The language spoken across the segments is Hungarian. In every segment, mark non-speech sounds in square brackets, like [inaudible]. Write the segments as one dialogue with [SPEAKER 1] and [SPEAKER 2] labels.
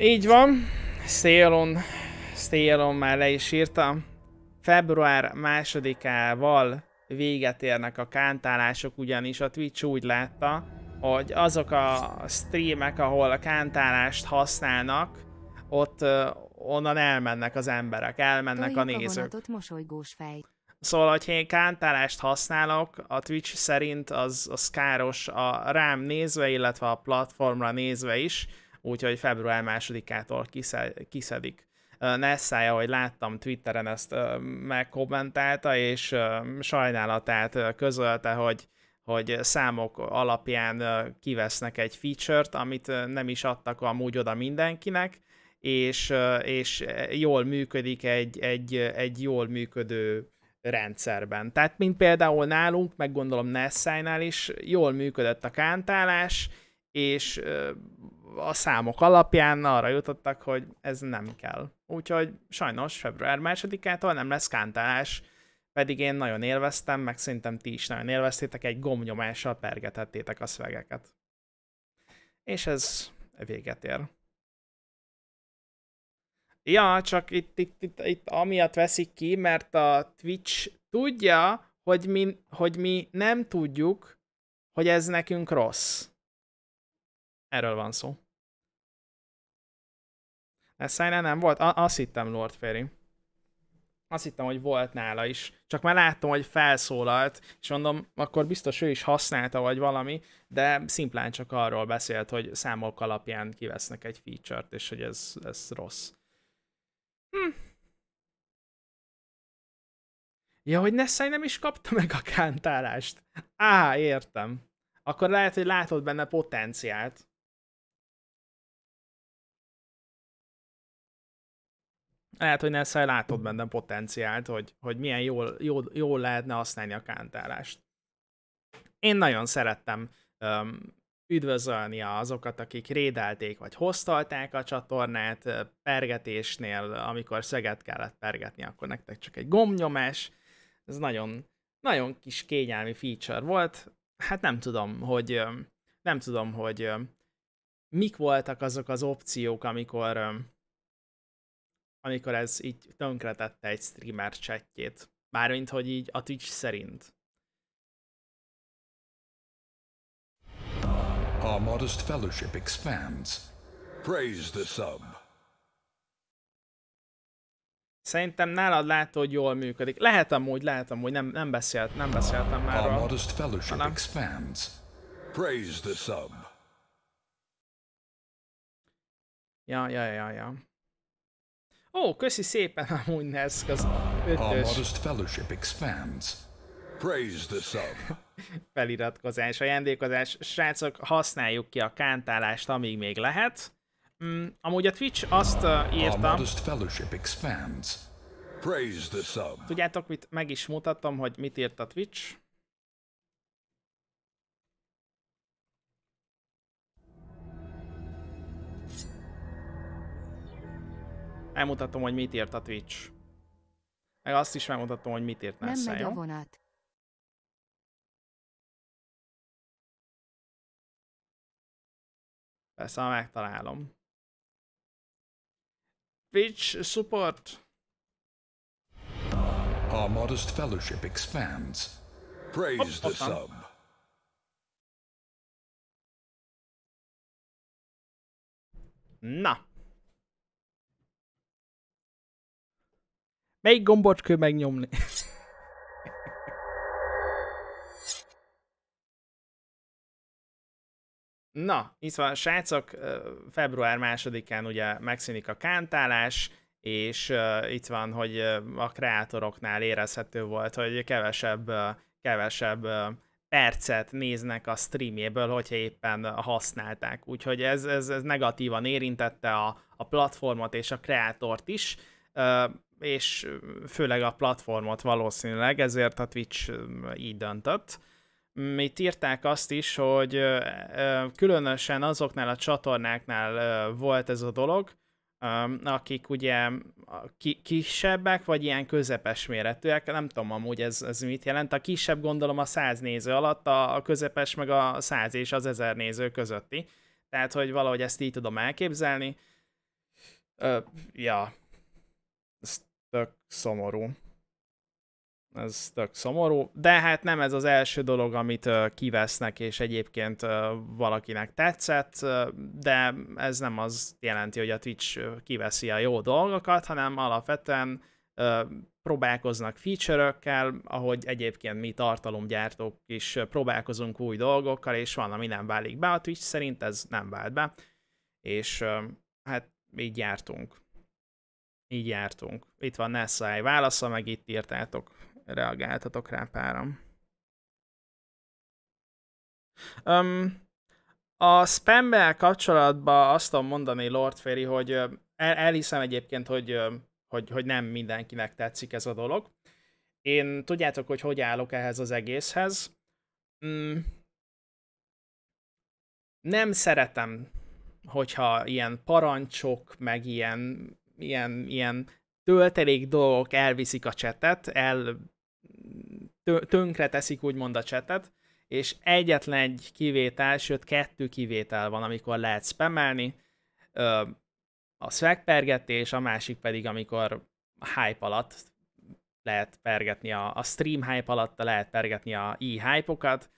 [SPEAKER 1] Így van, Szélon, Szélon már le is írtam. Február másodikával véget érnek a kántálások, ugyanis a Twitch úgy látta, hogy azok a streamek, ahol a kántálást használnak, ott onnan elmennek az emberek, elmennek a nézők. A mosolygós fej. Szóval, hogyha én kántálást használok, a Twitch szerint az, az káros a rám nézve, illetve a platformra nézve is, úgyhogy február másodikától kiszedik. Nessája, hogy láttam Twitteren ezt megkommentálta, és sajnálatát közölte, hogy, hogy számok alapján kivesznek egy feature-t, amit nem is adtak amúgy oda mindenkinek, és, és jól működik egy, egy, egy jól működő rendszerben. Tehát, mint például nálunk, meg gondolom Nessájnál is, jól működött a kántálás, és a számok alapján arra jutottak, hogy ez nem kell. Úgyhogy sajnos február másodikától nem lesz kántálás, pedig én nagyon élveztem, meg szerintem ti is nagyon élveztétek, egy gomnyomással pergetettétek a szövegeket. És ez véget ér. Ja, csak itt, itt, itt, itt amiatt veszik ki, mert a Twitch tudja, hogy mi, hogy mi nem tudjuk, hogy ez nekünk rossz. Erről van szó. Ez Szájnál nem volt? A- azt hittem, Lord Ferry. Azt hittem, hogy volt nála is. Csak már láttam, hogy felszólalt, és mondom, akkor biztos ő is használta, vagy valami, de szimplán csak arról beszélt, hogy számok alapján kivesznek egy feature-t, és hogy ez, ez rossz. Hm. Ja, hogy Nessai nem is kapta meg a kántálást. Á, értem. Akkor lehet, hogy látod benne potenciált. lehet, hogy Nessai látott benne potenciált, hogy, hogy milyen jól, jól, jól lehetne használni a kántálást. Én nagyon szerettem um, üdvözölni azokat, akik rédelték vagy hoztalták a csatornát pergetésnél, amikor szeget kellett pergetni, akkor nektek csak egy gomnyomás. Ez nagyon, nagyon kis kényelmi feature volt. Hát nem tudom, hogy nem tudom, hogy mik voltak azok az opciók, amikor amikor ez így tönkretette egy streamer chatjét. Mármint, hogy így a Twitch szerint. A modest fellowship expands. Praise the sub. Szerintem nálad látod, hogy jól működik. Lehet amúgy, lehet amúgy, nem, nem, beszélt, nem beszéltem már Our modest fellowship hanem. expands. Praise the sub. Ja, ja, ja, ja. Ó, köszi szépen [laughs] amúgy Nesk az ötös. fellowship expands. Praise the sub. [laughs] Feliratkozás, ajándékozás. Srácok, használjuk ki a kántálást, amíg még lehet. Mm, amúgy a Twitch azt írta... fellowship expands. Praise the sub. Tudjátok, mit meg is mutattam, hogy mit írt a Twitch? Elmutatom, hogy mit írt a Twitch. Meg azt is megmutatom, hogy mit írt Nessa, Nem megy a vonat. Persze, ha megtalálom. Twitch support. A modest fellowship expands. Praise Hopp, the sub. Na, Melyik gombot kell megnyomni? Na, itt van, srácok, február másodikán ugye megszűnik a kántálás, és uh, itt van, hogy a kreátoroknál érezhető volt, hogy kevesebb, kevesebb percet néznek a streaméből, hogyha éppen használták. Úgyhogy ez, ez, ez negatívan érintette a, a platformot és a kreátort is. Uh, és főleg a platformot valószínűleg, ezért a Twitch így döntött. Mm, itt írták azt is, hogy különösen azoknál a csatornáknál volt ez a dolog, akik ugye kisebbek, vagy ilyen közepes méretűek, nem tudom amúgy ez, ez mit jelent. A kisebb gondolom a 100 néző alatt, a, közepes meg a 100 és az 1000 néző közötti. Tehát, hogy valahogy ezt így tudom elképzelni. ja, tök szomorú. Ez tök szomorú, de hát nem ez az első dolog, amit uh, kivesznek, és egyébként uh, valakinek tetszett, uh, de ez nem az jelenti, hogy a Twitch kiveszi a jó dolgokat, hanem alapvetően próbálkoznak feature-ökkel, ahogy egyébként mi tartalomgyártók is próbálkozunk új dolgokkal, és van, ami nem válik be, a Twitch szerint ez nem vált be, és hát így jártunk így jártunk. Itt van Nessai válasza, meg itt írtátok, reagáltatok rá páram. Um, a spam kapcsolatban azt tudom mondani, Lord Ferry, hogy el, elhiszem egyébként, hogy, hogy, hogy nem mindenkinek tetszik ez a dolog. Én tudjátok, hogy hogy állok ehhez az egészhez. Mm. Nem szeretem, hogyha ilyen parancsok, meg ilyen ilyen, ilyen töltelék dolgok elviszik a csetet, el tönkre teszik úgymond a csetet, és egyetlen egy kivétel, sőt kettő kivétel van, amikor lehet spamelni, a swag pergetés, a másik pedig, amikor hype alatt lehet pergetni, a, a stream hype alatt lehet pergetni a e-hype-okat.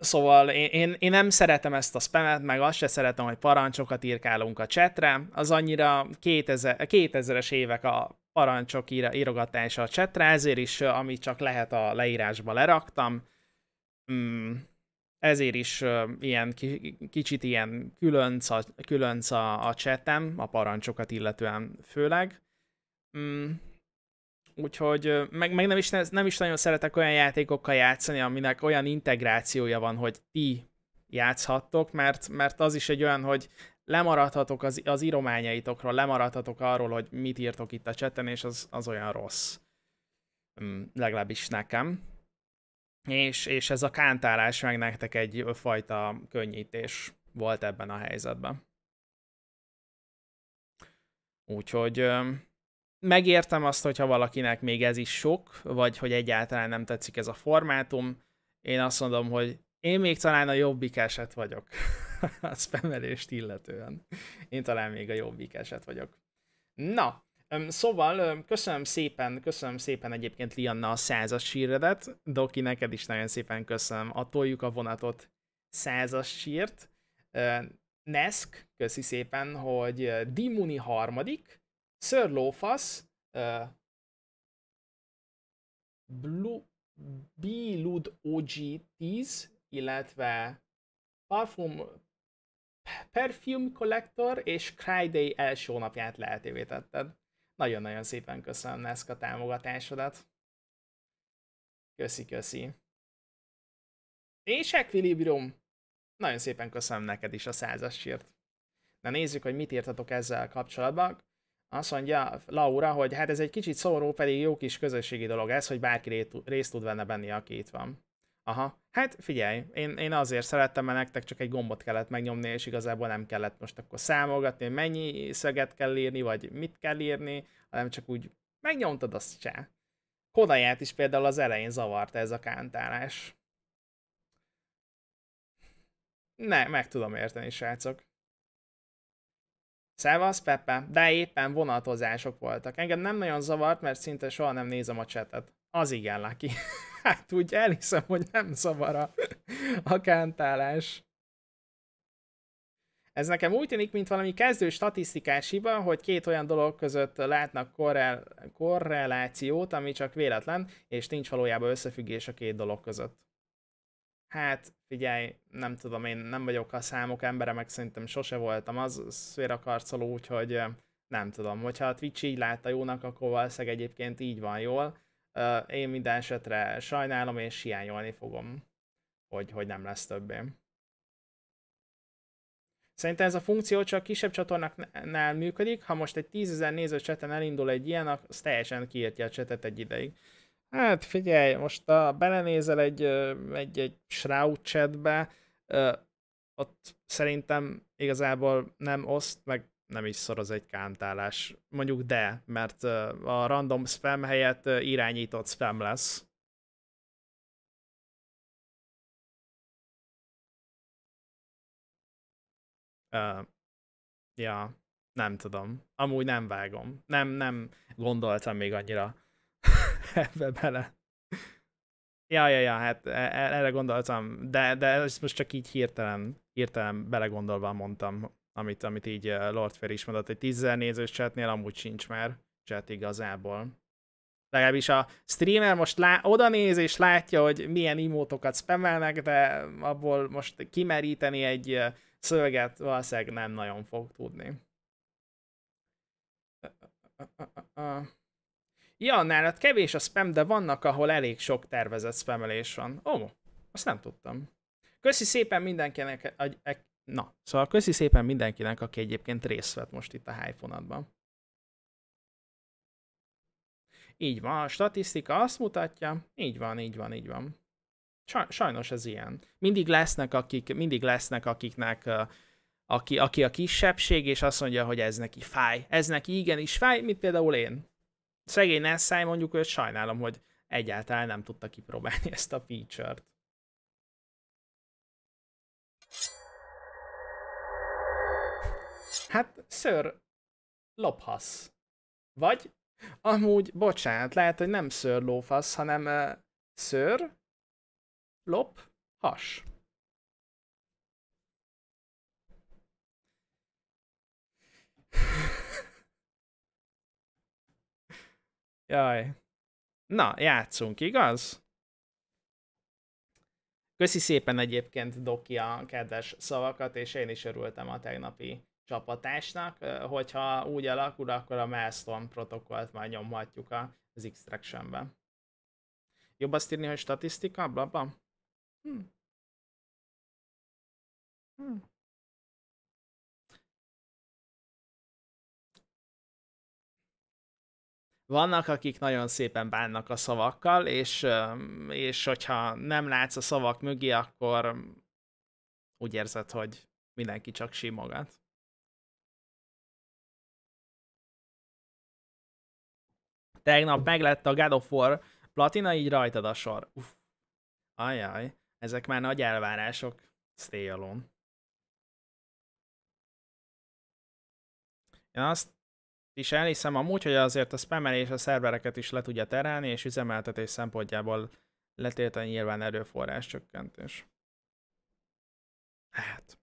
[SPEAKER 1] Szóval én, én, én nem szeretem ezt a spamet, meg azt se szeretem, hogy parancsokat írkálunk a csetre. Az annyira 2000, 2000-es évek a parancsok ír, írogatása a csetre, ezért is, amit csak lehet a leírásba leraktam. Mm, ezért is uh, ilyen kicsit ilyen különc a, különc a, a csetem, a parancsokat illetően főleg. Mm, Úgyhogy meg, meg nem, is, nem is nagyon szeretek olyan játékokkal játszani, aminek olyan integrációja van, hogy ti játszhattok, mert, mert az is egy olyan, hogy lemaradhatok az, az írományaitokról, lemaradhatok arról, hogy mit írtok itt a cseten, és az, az olyan rossz. Mm, legalábbis nekem. És, és ez a kántálás meg nektek egy fajta könnyítés volt ebben a helyzetben. Úgyhogy megértem azt, hogyha valakinek még ez is sok, vagy hogy egyáltalán nem tetszik ez a formátum. Én azt mondom, hogy én még talán a jobbik eset vagyok. [laughs] a spamelést illetően. Én talán még a jobbik eset vagyok. Na, szóval köszönöm szépen, köszönöm szépen egyébként Lianna a százas síredet. Doki, neked is nagyon szépen köszönöm. Attoljuk a vonatot százas sírt. Nesk, köszi szépen, hogy Dimuni harmadik, Sir Lófasz, uh, Blue, Bilud OG 10, illetve Parfum, Perfume Collector és Cryday első napját lehetővé tetted. Nagyon-nagyon szépen köszönöm ezt a támogatásodat. Köszi, köszi. És Equilibrium. Nagyon szépen köszönöm neked is a százas sírt. Na nézzük, hogy mit írtatok ezzel kapcsolatban. Azt mondja Laura, hogy hát ez egy kicsit szomorú, pedig jó kis közösségi dolog ez, hogy bárki részt tud benne benni, aki itt van. Aha, hát figyelj, én, én azért szerettem, mert nektek csak egy gombot kellett megnyomni, és igazából nem kellett most akkor számolgatni, mennyi szöget kell írni, vagy mit kell írni, hanem csak úgy megnyomtad azt csá. Kodaját is például az elején zavarta ez a kántálás. Ne, meg tudom érteni, srácok. Szevasz, Pepe, de éppen vonatozások voltak. Engem nem nagyon zavart, mert szinte soha nem nézem a csetet. Az igen, Laki. [laughs] hát úgy elhiszem, hogy nem zavar a, a kántálás. Ez nekem úgy tűnik, mint valami kezdő statisztikás hiba, hogy két olyan dolog között látnak korrel, korrelációt, ami csak véletlen, és nincs valójában összefüggés a két dolog között hát figyelj, nem tudom, én nem vagyok a számok embere, meg szerintem sose voltam az szférakarcoló, úgyhogy nem tudom, hogyha a Twitch így látta jónak, akkor valószínűleg egyébként így van jól. Én minden esetre sajnálom, és hiányolni fogom, hogy, hogy nem lesz többé. Szerintem ez a funkció csak kisebb csatornáknál működik, ha most egy 10.000 néző cseten elindul egy ilyen, az teljesen kiírtja a csetet egy ideig. Hát figyelj, most a, belenézel egy, egy, egy Shroud chatbe, ott szerintem igazából nem oszt, meg nem is szoroz egy kántálás. Mondjuk de, mert a random spam helyett irányított spam lesz. Uh, ja, nem tudom. Amúgy nem vágom. Nem, nem gondoltam még annyira [laughs] ebbe bele. Ja, ja, ja, hát e, e, erre gondoltam, de, de ezt most csak így hirtelen, hirtelen belegondolva mondtam, amit, amit így e, Lord Fair is mondott, egy tízzel nézős chatnél amúgy sincs már chat igazából. Legalábbis a streamer most lá- oda néz és látja, hogy milyen imótokat spammelnek, de abból most kimeríteni egy szöveget valószínűleg nem nagyon fog tudni. Uh, uh, uh, uh. Ja, nálad kevés a spam, de vannak, ahol elég sok tervezett spamelés van. Ó, oh, azt nem tudtam. Köszi szépen mindenkinek, a, a, e- na, szóval köszi szépen mindenkinek, aki egyébként részt vett most itt a hype Így van, a statisztika azt mutatja, így van, így van, így van. Sajnos ez ilyen. Mindig lesznek, akik, mindig lesznek akiknek uh, aki, aki a kisebbség, és azt mondja, hogy ez neki fáj. Ez neki igenis fáj, mint például én. Szegény Nessai mondjuk hogy sajnálom, hogy egyáltalán nem tudta kipróbálni [laughs] ezt a feature-t. Hát, ször, lophasz. Vagy, amúgy, bocsánat, lehet, hogy nem ször lófasz, hanem uh, ször, lop, has. Jaj. Na, játszunk, igaz? Köszi szépen egyébként Doki a kedves szavakat, és én is örültem a tegnapi csapatásnak. Hogyha úgy alakul, akkor a Milestone protokollt majd nyomhatjuk az Extraction-be. Jobb azt írni, hogy statisztika, blabla? Hm. Vannak, akik nagyon szépen bánnak a szavakkal, és, és hogyha nem látsz a szavak mögé, akkor úgy érzed, hogy mindenki csak simogat. Tegnap meglett a God of War platina, így rajtad a sor. Uff. Ajaj, ezek már nagy elvárások. Stay alone. Én azt is elhiszem amúgy, hogy azért a spamelés a szervereket is le tudja terelni, és üzemeltetés szempontjából letéltani nyilván erőforrás csökkentés. Hát.